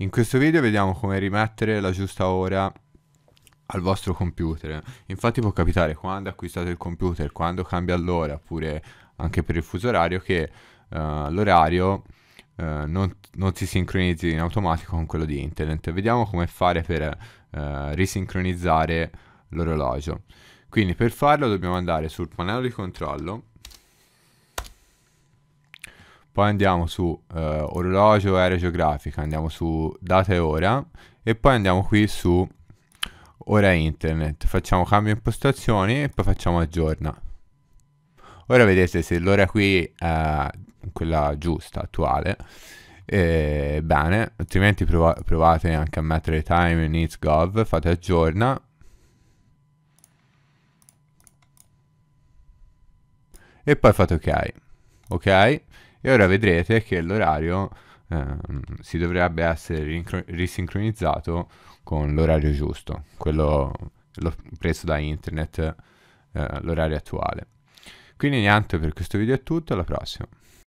In questo video vediamo come rimettere la giusta ora al vostro computer. Infatti può capitare quando acquistate il computer, quando cambia l'ora, oppure anche per il fuso orario, che uh, l'orario uh, non, non, si sincronizzi in automatico con quello di internet. Vediamo come fare per uh, risincronizzare l'orologio. Quindi per farlo dobbiamo andare sul pannello di controllo poi andiamo su eh, orologio geografica, andiamo su data e ora e poi andiamo qui su ora internet, facciamo cambio impostazioni e poi facciamo aggiorna. Ora vedete se l'ora qui è quella giusta, attuale, e bene, altrimenti prova provate anche a mettere time needs gov, fate aggiorna e poi fate ok ok e ora vedrete che l'orario eh, si dovrebbe essere risincronizzato con l'orario giusto, quello preso da internet, eh, l'orario attuale. Quindi niente, per questo video è tutto, alla prossima.